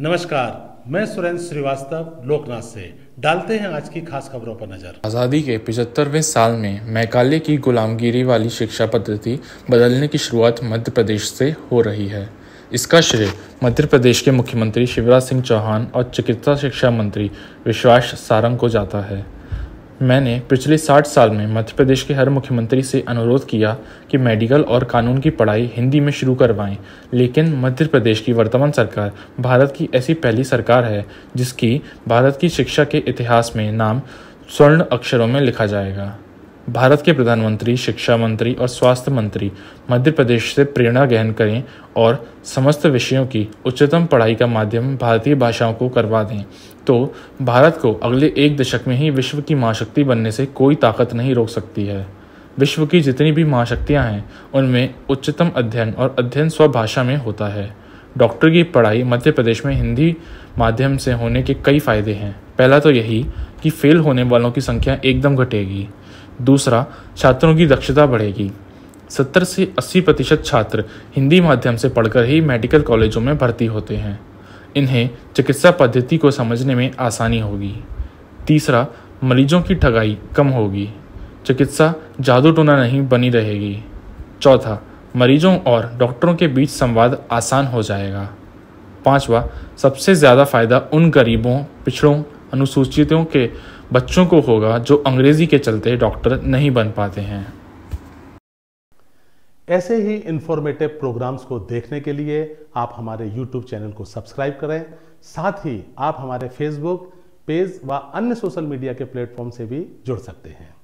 नमस्कार मैं सुरेंद्र श्रीवास्तव लोकनाथ से डालते हैं आज की खास खबरों पर नजर आज़ादी के पिछहत्तरवें साल में मैकाले की गुलामगिरी वाली शिक्षा पद्धति बदलने की शुरुआत मध्य प्रदेश से हो रही है इसका श्रेय मध्य प्रदेश के मुख्यमंत्री शिवराज सिंह चौहान और चिकित्सा शिक्षा मंत्री विश्वास सारंग को जाता है मैंने पिछले साठ साल में मध्य प्रदेश के हर मुख्यमंत्री से अनुरोध किया कि मेडिकल और कानून की पढ़ाई हिंदी में शुरू करवाएं लेकिन मध्य प्रदेश की वर्तमान सरकार भारत की ऐसी पहली सरकार है जिसकी भारत की शिक्षा के इतिहास में नाम स्वर्ण अक्षरों में लिखा जाएगा भारत के प्रधानमंत्री शिक्षा मंत्री और स्वास्थ्य मंत्री मध्य प्रदेश से प्रेरणा ग्रहण करें और समस्त विषयों की उच्चतम पढ़ाई का माध्यम भारतीय भाषाओं को करवा दें तो भारत को अगले एक दशक में ही विश्व की महाशक्ति बनने से कोई ताकत नहीं रोक सकती है विश्व की जितनी भी महाशक्तियाँ हैं उनमें उच्चतम अध्ययन और अध्ययन स्वभाषा में होता है डॉक्टर की पढ़ाई मध्य प्रदेश में हिंदी माध्यम से होने के कई फायदे हैं पहला तो यही कि फेल होने वालों की संख्या एकदम घटेगी दूसरा छात्रों की दक्षता बढ़ेगी 70 से 80 प्रतिशत छात्र हिंदी माध्यम से पढ़कर ही मेडिकल कॉलेजों में भर्ती होते हैं इन्हें चिकित्सा पद्धति को समझने में आसानी होगी तीसरा मरीजों की ठगाई कम होगी चिकित्सा जादू टोना नहीं बनी रहेगी चौथा मरीजों और डॉक्टरों के बीच संवाद आसान हो जाएगा पांचवा सबसे ज़्यादा फ़ायदा उन गरीबों पिछड़ों अनुसूचितों के बच्चों को होगा जो अंग्रेजी के चलते डॉक्टर नहीं बन पाते हैं ऐसे ही इंफॉर्मेटिव प्रोग्राम्स को देखने के लिए आप हमारे यूट्यूब चैनल को सब्सक्राइब करें साथ ही आप हमारे फेसबुक पेज व अन्य सोशल मीडिया के प्लेटफॉर्म से भी जुड़ सकते हैं